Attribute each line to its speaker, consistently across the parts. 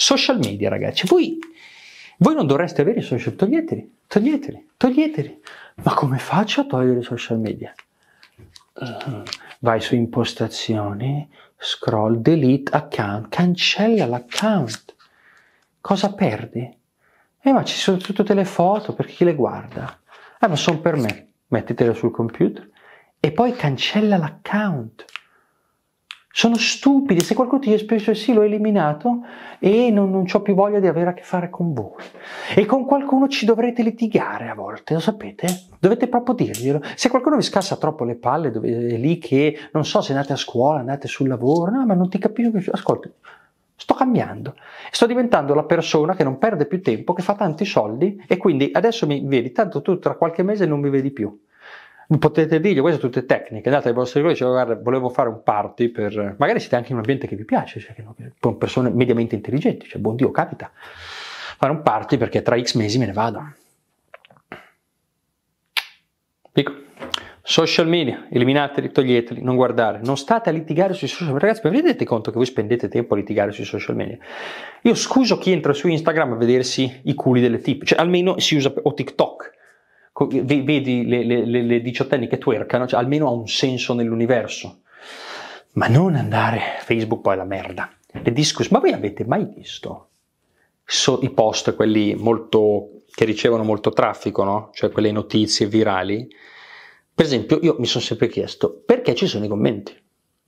Speaker 1: Social media, ragazzi, voi, voi non dovreste avere i social, toglieteli, toglieteli, toglieteli. Ma come faccio a togliere i social media? Eh, vai su impostazioni, scroll, delete account, cancella l'account. Cosa perdi? Eh, ma ci sono tutte le foto per chi le guarda. Eh, ma sono per me. Mettitele sul computer e poi cancella l'account sono stupidi, se qualcuno ti esprime sì l'ho eliminato e non, non ho più voglia di avere a che fare con voi. E con qualcuno ci dovrete litigare a volte, lo sapete? Dovete proprio dirglielo. Se qualcuno vi scassa troppo le palle, dove, è lì che, non so, se andate a scuola, andate sul lavoro, no, ma non ti capisco, ascolta, sto cambiando, sto diventando la persona che non perde più tempo, che fa tanti soldi e quindi adesso mi vedi, tanto tu tra qualche mese non mi vedi più potete dire queste sono tutte tecniche, andate ai vostri amici e diciamo, guarda, volevo fare un party per... Magari siete anche in un ambiente che vi piace, cioè con persone mediamente intelligenti, cioè buon Dio, capita. Fare un party perché tra X mesi me ne vado. Dico, social media, eliminateli, toglieteli, non guardare, non state a litigare sui social media. Ragazzi, vi rendete conto che voi spendete tempo a litigare sui social media? Io scuso chi entra su Instagram a vedersi i culi delle tipi, cioè almeno si usa, o TikTok, vedi le, le, le, le diciottenni che twerkano, cioè almeno ha un senso nell'universo. Ma non andare, Facebook poi è la merda. Le discussioni, ma voi avete mai visto so, i post, quelli molto, che ricevono molto traffico, no? Cioè quelle notizie virali. Per esempio, io mi sono sempre chiesto perché ci sono i commenti.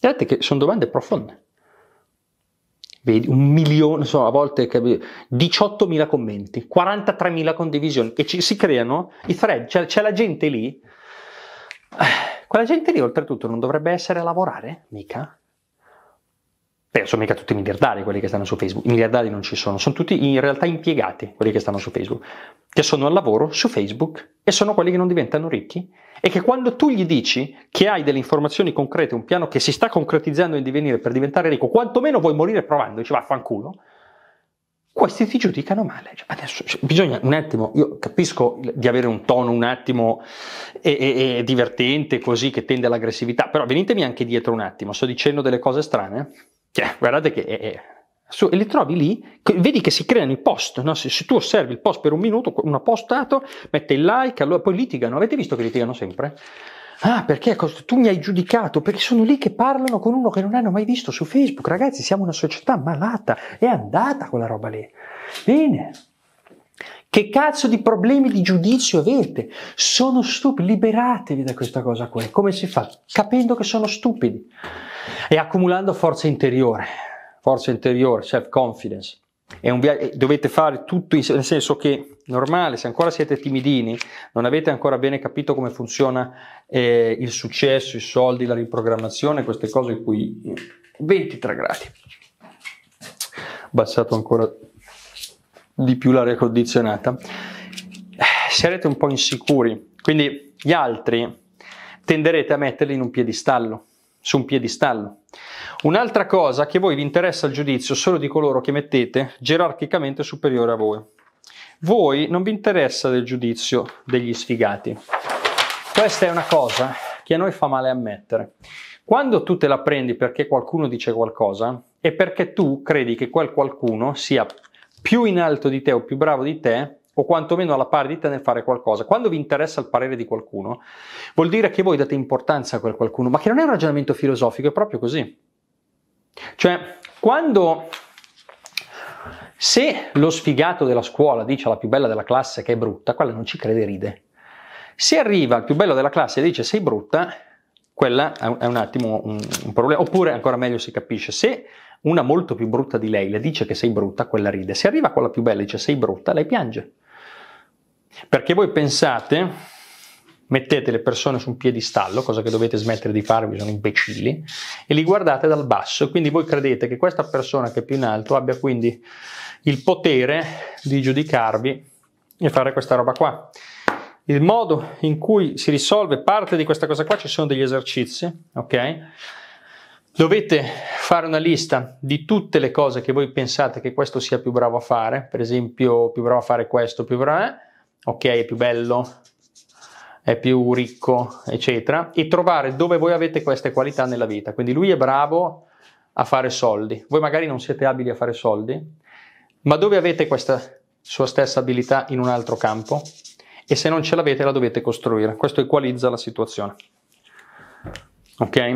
Speaker 1: Guardate che sono domande profonde un milione, so, a volte 18.000 commenti, 43.000 condivisioni e ci, si creano i thread, c'è, c'è la gente lì. Eh, quella gente lì oltretutto non dovrebbe essere a lavorare, mica? penso mica tutti i miliardari quelli che stanno su Facebook, i miliardari non ci sono, sono tutti in realtà impiegati quelli che stanno su Facebook, che sono al lavoro su Facebook e sono quelli che non diventano ricchi e che quando tu gli dici che hai delle informazioni concrete, un piano che si sta concretizzando in divenire per diventare ricco, quantomeno vuoi morire provando, ci vaffanculo, questi ti giudicano male. Cioè, adesso cioè, bisogna un attimo, io capisco di avere un tono un attimo e, e, e divertente così che tende all'aggressività, però venitemi anche dietro un attimo, sto dicendo delle cose strane. Cioè, guardate che è, eh, è, eh, su, e le trovi lì, vedi che si creano i post, no? se, se, tu osservi il post per un minuto, uno ha postato, mette il like, allora poi litigano, avete visto che litigano sempre? Ah, perché tu mi hai giudicato? Perché sono lì che parlano con uno che non hanno mai visto su Facebook. Ragazzi, siamo una società malata. È andata quella roba lì. Bene. Che cazzo di problemi di giudizio avete? Sono stupidi. Liberatevi da questa cosa qua. Come si fa? Capendo che sono stupidi e accumulando forza interiore, forza interiore, self-confidence. Via- dovete fare tutto, in- nel senso che normale, se ancora siete timidini, non avete ancora bene capito come funziona eh, il successo, i soldi, la riprogrammazione, queste cose qui. 23 gradi. Abbassato ancora di più l'aria condizionata. Sarete un po' insicuri, quindi gli altri tenderete a metterli in un piedistallo su un piedistallo. Un'altra cosa che a voi vi interessa il giudizio solo di coloro che mettete gerarchicamente superiore a voi. Voi non vi interessa del giudizio degli sfigati. Questa è una cosa che a noi fa male ammettere. Quando tu te la prendi perché qualcuno dice qualcosa è perché tu credi che quel qualcuno sia più in alto di te o più bravo di te o quantomeno alla pari di te nel fare qualcosa. Quando vi interessa il parere di qualcuno, vuol dire che voi date importanza a quel qualcuno, ma che non è un ragionamento filosofico, è proprio così. Cioè, quando se lo sfigato della scuola dice alla più bella della classe che è brutta, quella non ci crede e ride. Se arriva il più bello della classe e dice sei brutta, quella è un attimo un, un problema, oppure ancora meglio si capisce, se una molto più brutta di lei le dice che sei brutta, quella ride. Se arriva quella più bella e dice sei brutta, lei piange. Perché voi pensate, mettete le persone su un piedistallo, cosa che dovete smettere di fare, vi sono imbecilli, e li guardate dal basso. Quindi voi credete che questa persona che è più in alto abbia quindi il potere di giudicarvi e fare questa roba qua. Il modo in cui si risolve parte di questa cosa qua ci sono degli esercizi, ok? Dovete fare una lista di tutte le cose che voi pensate che questo sia più bravo a fare, per esempio più bravo a fare questo, più bravo a ok? È più bello, è più ricco, eccetera, e trovare dove voi avete queste qualità nella vita. Quindi lui è bravo a fare soldi, voi magari non siete abili a fare soldi, ma dove avete questa sua stessa abilità in un altro campo? E se non ce l'avete la dovete costruire. Questo equalizza la situazione. Ok?